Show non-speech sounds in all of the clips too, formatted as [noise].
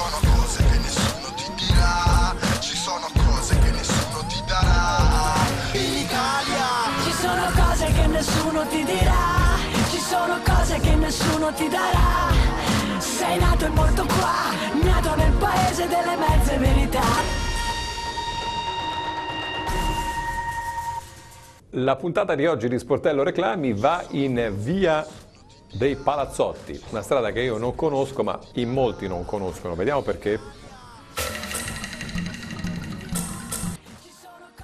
sono cose che nessuno ti dirà, ci sono cose che nessuno ti darà. In Italia ci sono cose che nessuno ti dirà, ci sono cose che nessuno ti darà. Sei nato e morto qua, nato nel paese delle mezze verità. La puntata di oggi di Sportello Reclami va in via dei Palazzotti, una strada che io non conosco ma in molti non conoscono, vediamo perché.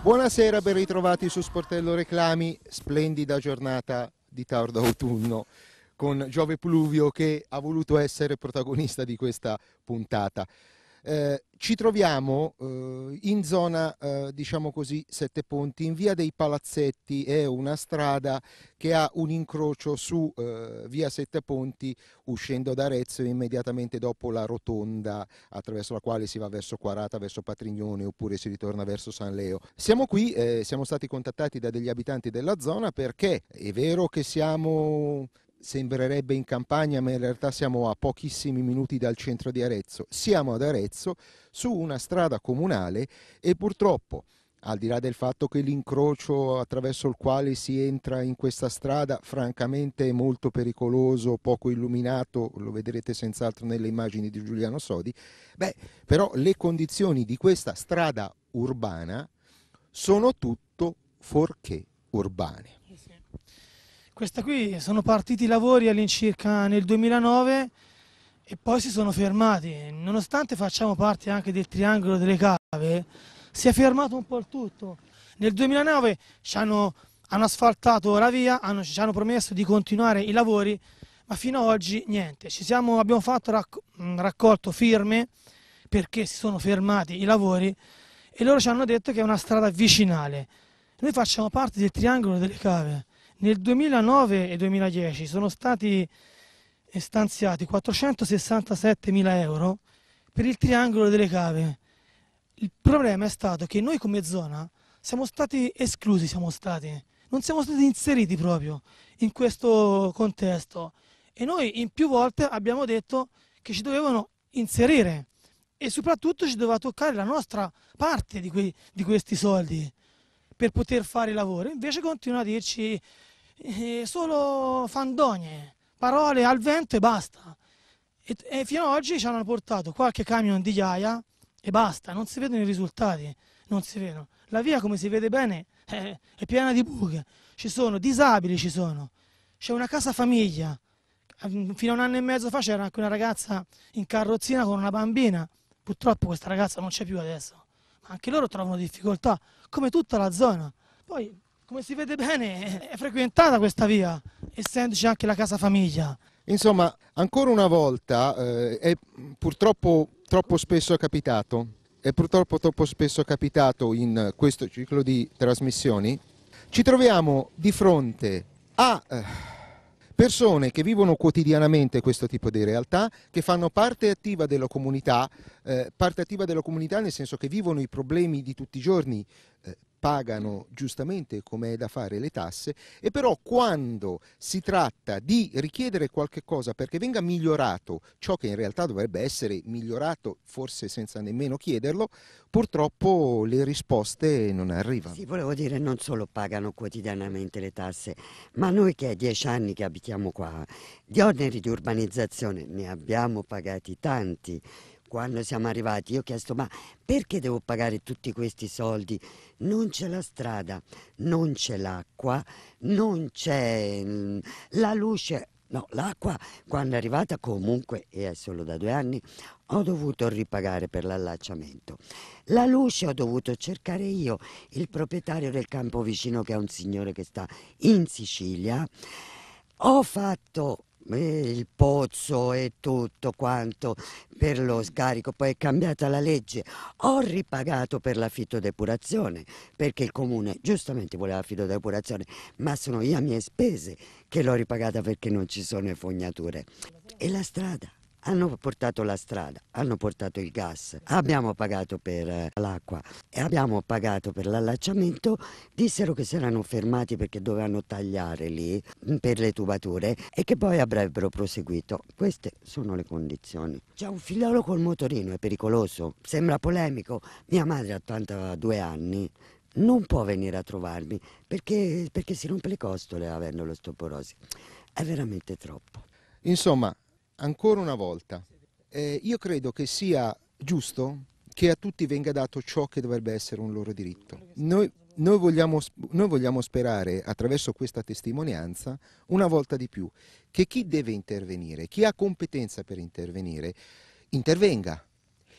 Buonasera, ben ritrovati su Sportello Reclami, splendida giornata di tardo autunno con Giove Pluvio che ha voluto essere protagonista di questa puntata eh, ci troviamo eh, in zona, eh, diciamo così, Sette Ponti, in via dei Palazzetti è una strada che ha un incrocio su eh, via Sette Ponti uscendo da Arezzo immediatamente dopo la rotonda attraverso la quale si va verso Quarata, verso Patrignone oppure si ritorna verso San Leo. Siamo qui, eh, siamo stati contattati da degli abitanti della zona perché è vero che siamo sembrerebbe in campagna, ma in realtà siamo a pochissimi minuti dal centro di Arezzo. Siamo ad Arezzo su una strada comunale e purtroppo al di là del fatto che l'incrocio attraverso il quale si entra in questa strada francamente è molto pericoloso, poco illuminato, lo vedrete senz'altro nelle immagini di Giuliano Sodi, beh, però le condizioni di questa strada urbana sono tutto fuorché urbane. Questa qui sono partiti i lavori all'incirca nel 2009 e poi si sono fermati. Nonostante facciamo parte anche del triangolo delle cave, si è fermato un po' il tutto. Nel 2009 ci hanno, hanno asfaltato la via, hanno, ci hanno promesso di continuare i lavori, ma fino ad oggi niente. Siamo, abbiamo fatto, racco, raccolto firme perché si sono fermati i lavori e loro ci hanno detto che è una strada vicinale. Noi facciamo parte del triangolo delle cave. Nel 2009 e 2010 sono stati stanziati 467 mila euro per il triangolo delle cave. Il problema è stato che noi come zona siamo stati esclusi, siamo stati, non siamo stati inseriti proprio in questo contesto e noi in più volte abbiamo detto che ci dovevano inserire e soprattutto ci doveva toccare la nostra parte di, quei, di questi soldi per poter fare il lavoro, invece continua a dirci eh, solo fandonie, parole al vento e basta. E, e fino ad oggi ci hanno portato qualche camion di ghiaia e basta, non si vedono i risultati, non si vedono. La via, come si vede bene, è, [laughs] è piena di buche, ci sono disabili, ci sono. C'è una casa famiglia, fino a un anno e mezzo fa c'era anche una ragazza in carrozzina con una bambina, purtroppo questa ragazza non c'è più adesso anche loro trovano difficoltà, come tutta la zona. Poi, come si vede bene, è frequentata questa via, essendoci anche la casa famiglia. Insomma, ancora una volta eh, è purtroppo troppo spesso capitato, è purtroppo troppo spesso capitato in questo ciclo di trasmissioni, ci troviamo di fronte a... Eh, Persone che vivono quotidianamente questo tipo di realtà, che fanno parte attiva della comunità, eh, parte attiva della comunità nel senso che vivono i problemi di tutti i giorni eh, pagano giustamente come è da fare le tasse e però quando si tratta di richiedere qualche cosa perché venga migliorato ciò che in realtà dovrebbe essere migliorato forse senza nemmeno chiederlo purtroppo le risposte non arrivano. Sì, volevo dire non solo pagano quotidianamente le tasse ma noi che è dieci anni che abitiamo qua di oneri di urbanizzazione ne abbiamo pagati tanti quando siamo arrivati io ho chiesto ma perché devo pagare tutti questi soldi? Non c'è la strada, non c'è l'acqua, non c'è mm, la luce. No, l'acqua quando è arrivata comunque, e è solo da due anni, ho dovuto ripagare per l'allacciamento. La luce ho dovuto cercare io, il proprietario del campo vicino che è un signore che sta in Sicilia. Ho fatto eh, il pozzo e tutto quanto per lo scarico, poi è cambiata la legge, ho ripagato per l'affitto-depurazione perché il comune giustamente voleva l'affitto-depurazione, ma sono io a mie spese che l'ho ripagata perché non ci sono le fognature. E la strada? hanno portato la strada, hanno portato il gas, abbiamo pagato per eh, l'acqua e abbiamo pagato per l'allacciamento, dissero che si erano fermati perché dovevano tagliare lì mm, per le tubature e che poi avrebbero proseguito. Queste sono le condizioni. C'è un figliolo col motorino, è pericoloso, sembra polemico. Mia madre ha 82 anni, non può venire a trovarmi perché, perché si rompe le costole avendo l'ostoporosi. È veramente troppo. Insomma, ancora una volta, eh, io credo che sia giusto che a tutti venga dato ciò che dovrebbe essere un loro diritto. Noi, noi, vogliamo, noi vogliamo sperare attraverso questa testimonianza, una volta di più, che chi deve intervenire, chi ha competenza per intervenire, intervenga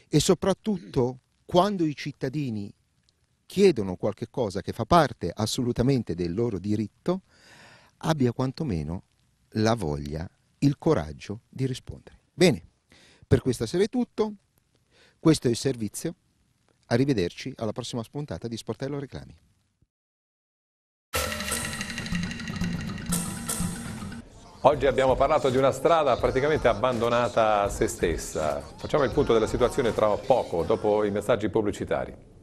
e soprattutto quando i cittadini chiedono qualche cosa che fa parte assolutamente del loro diritto, abbia quantomeno la voglia di il coraggio di rispondere. Bene, per questa sera è tutto, questo è il servizio, arrivederci alla prossima spuntata di Sportello Reclami. Oggi abbiamo parlato di una strada praticamente abbandonata a se stessa. Facciamo il punto della situazione tra poco, dopo i messaggi pubblicitari.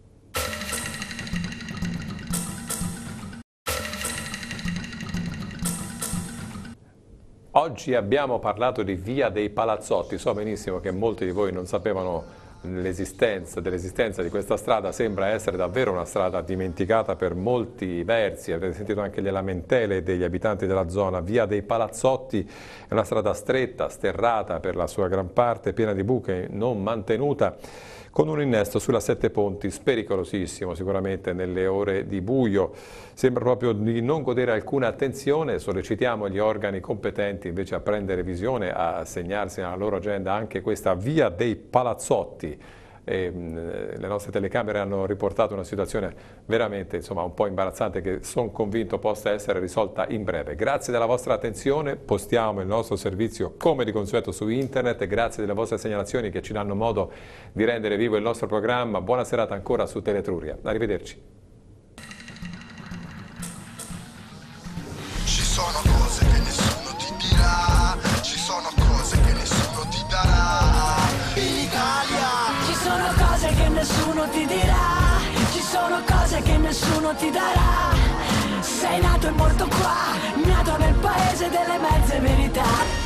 Oggi abbiamo parlato di Via dei Palazzotti, so benissimo che molti di voi non sapevano l'esistenza dell'esistenza di questa strada sembra essere davvero una strada dimenticata per molti versi, avete sentito anche le lamentele degli abitanti della zona, via dei Palazzotti è una strada stretta, sterrata per la sua gran parte, piena di buche, non mantenuta con un innesto sulla Sette Ponti, spericolosissimo sicuramente nelle ore di buio. Sembra proprio di non godere alcuna attenzione, sollecitiamo gli organi competenti invece a prendere visione, a segnarsi nella loro agenda anche questa via dei palazzotti e le nostre telecamere hanno riportato una situazione veramente insomma, un po' imbarazzante che sono convinto possa essere risolta in breve. Grazie della vostra attenzione, postiamo il nostro servizio come di consueto su internet grazie delle vostre segnalazioni che ci danno modo di rendere vivo il nostro programma. Buona serata ancora su Teletruria. Arrivederci. nessuno ti dirà Ci sono cose che nessuno ti darà Sei nato e morto qua Nato nel paese delle mezze verità